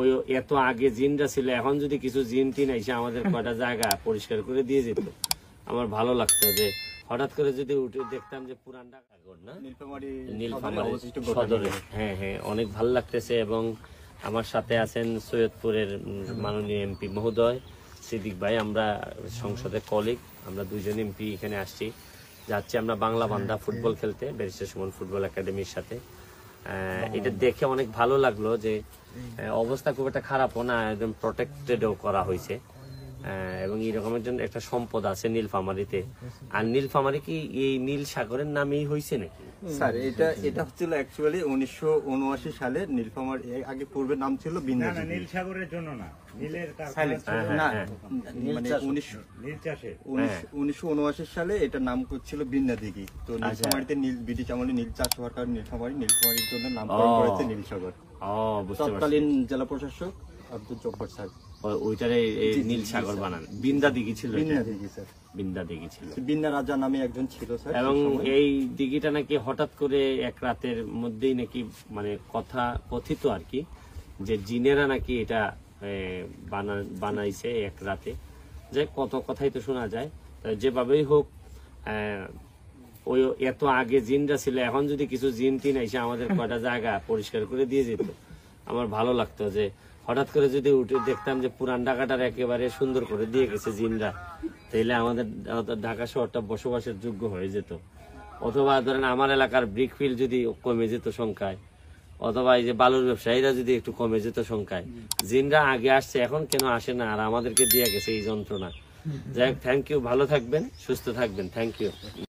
ওই এত আগে জিনটা ছিল এখন যদি কিছু জিন টিন এসে আমাদের কটা জায়গা পরিষ্কার করে দিয়ে যেত আমার ভালো লাগতো যে হঠাৎ করে যদি উঠে দেখতাম যে পুরান সদরে হ্যাঁ হ্যাঁ অনেক ভালো লাগতেছে এবং আমার সাথে আছেন সৈয়দপুরের মাননীয় এমপি মহোদয় সিদ্দিক ভাই আমরা সংসদে কলিগ আমরা দুজন এমপি এখানে আসছি যাচ্ছি আমরা বাংলা বান্ধা ফুটবল খেলতে ব্যারিস্টার সুমন ফুটবল একাডেমির সাথে এটা দেখে অনেক ভালো লাগলো যে অবস্থা খুব একটা খারাপও না একদম প্রোটেক্টেডও করা হয়েছে এবং এরকমের জন্য একটা সম্পদ আছে ফামারিতে আর ফামারি কি এই নীল সাগরের নামেই হয়েছে নাকি স্যার এটা এটা হচ্ছিল অ্যাকচুয়ালি উনিশশো উনআশি সালে আগে নাম ছিল বিন্দা নীল সাগরের জন্য না হ্যাঁ, হ্যাঁ, হ্যাঁ। মানে উনিশশো উনআশি সালে এটা নাম করছিল তো নীল আচ্ছা। জন্য তৎকালীন জেলা প্রশাসক আব্দুল মানে যে বানাইছে এক রাতে যে কত কথাই তো শোনা যায় যেভাবেই হোক ওই এত আগে জিনরা ছিল এখন যদি কিছু জিন টিন আমাদের কয়টা জায়গা পরিষ্কার করে দিয়ে যেত আমার ভালো লাগতো যে হঠাৎ করে যদি উঠে দেখতাম যে পুরান ঢাকাটার একেবারে সুন্দর করে দিয়ে গেছে জিনরা তাইলে আমাদের ঢাকা শহরটা বসবাসের যোগ্য হয়ে যেত অথবা ধরেন আমার এলাকার ব্রিকফিল্ড যদি কমে যেত সংখ্যায় অথবা এই যে বালুর ব্যবসায়ীরা যদি একটু কমে যেত সংখ্যায় জিনরা আগে আসছে এখন কেন আসে না আর আমাদেরকে দিয়ে গেছে এই যন্ত্রণা যাই হোক থ্যাংক ইউ ভালো থাকবেন সুস্থ থাকবেন থ্যাংক ইউ